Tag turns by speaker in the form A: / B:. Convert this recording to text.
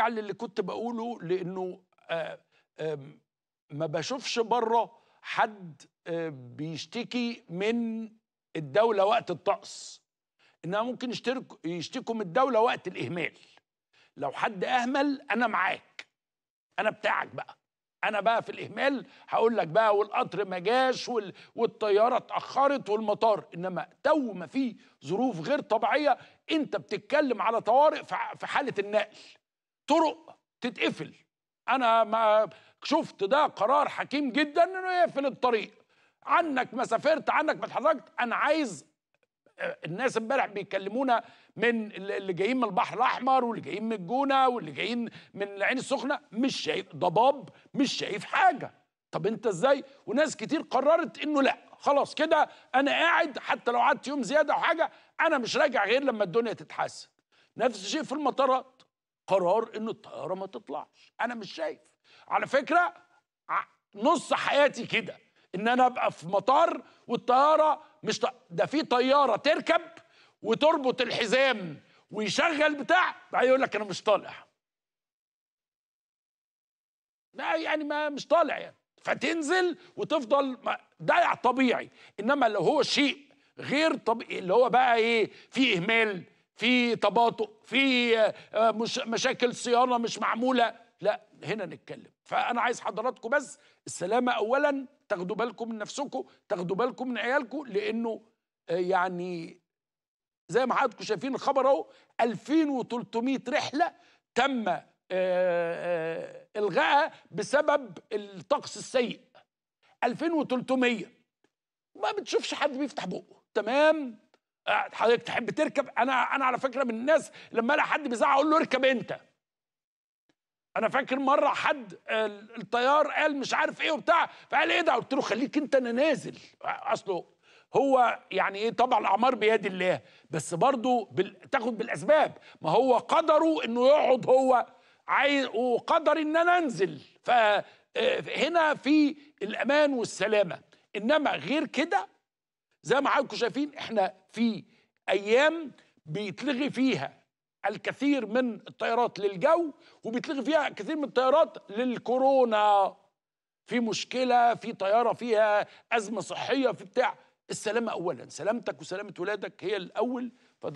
A: ارجع للي كنت بقوله لانه آه، ما بشوفش بره حد آه، بيشتكي من الدوله وقت الطقس انها ممكن يشتكوا من الدوله وقت الاهمال لو حد اهمل انا معاك انا بتاعك بقى انا بقى في الاهمال هقول لك بقى والقطر ما جاش والطياره اتاخرت والمطار انما تو ما في ظروف غير طبيعيه انت بتتكلم على طوارئ في حاله النقل طرق تتقفل انا ما شفت ده قرار حكيم جدا انه يقفل الطريق عنك ما سافرت عنك ما اتحركت انا عايز آه، الناس امبارح بيكلمونا من اللي جايين من البحر الاحمر واللي جايين من الجونه واللي جايين من العين السخنه مش شايف ضباب مش شايف حاجه طب انت ازاي وناس كتير قررت انه لا خلاص كده انا قاعد حتى لو قعدت يوم زياده او حاجه انا مش راجع غير لما الدنيا تتحسن نفس الشيء في المطارات قرار ان الطياره ما تطلعش انا مش شايف على فكره نص حياتي كده ان انا ابقى في مطار والطياره مش ده في طياره تركب وتربط الحزام ويشغل بتاع بعدين يقول لك انا مش طالع ما يعني ما مش طالع يعني فتنزل وتفضل ده طبيعي انما لو هو شيء غير طبيعي اللي هو بقى ايه في اهمال في تباطؤ في آه، مش مشاكل صيانه مش معموله لا هنا نتكلم فانا عايز حضراتكم بس السلامه اولا تاخدوا بالكم من نفسكم تاخدوا بالكم من عيالكم لانه آه، يعني زي ما حضراتكم شايفين الخبر اهو 2300 رحله تم آه، الغائها بسبب الطقس السيء 2300 ما بتشوفش حد بيفتح بقه تمام حضرتك تحب تركب انا انا على فكره من الناس لما الاقي حد بيزعق اقول له اركب انت انا فاكر مره حد الطيار قال مش عارف ايه وبتاع فقال ايه ده قلت له خليك انت انا نازل اصله هو يعني ايه طبعا الاعمار بيد الله بس برضه بال... تاخد بالاسباب ما هو قدره انه يقعد هو عايز وقدر ان انا انزل فهنا آه، في الامان والسلامه انما غير كده زي ما حضراتكم شايفين احنا في ايام بيتلغي فيها الكثير من الطيارات للجو وبيتلغي فيها كثير من الطيارات للكورونا في مشكله في طياره فيها ازمه صحيه في بتاع السلامه اولا سلامتك وسلامه ولادك هي الاول فده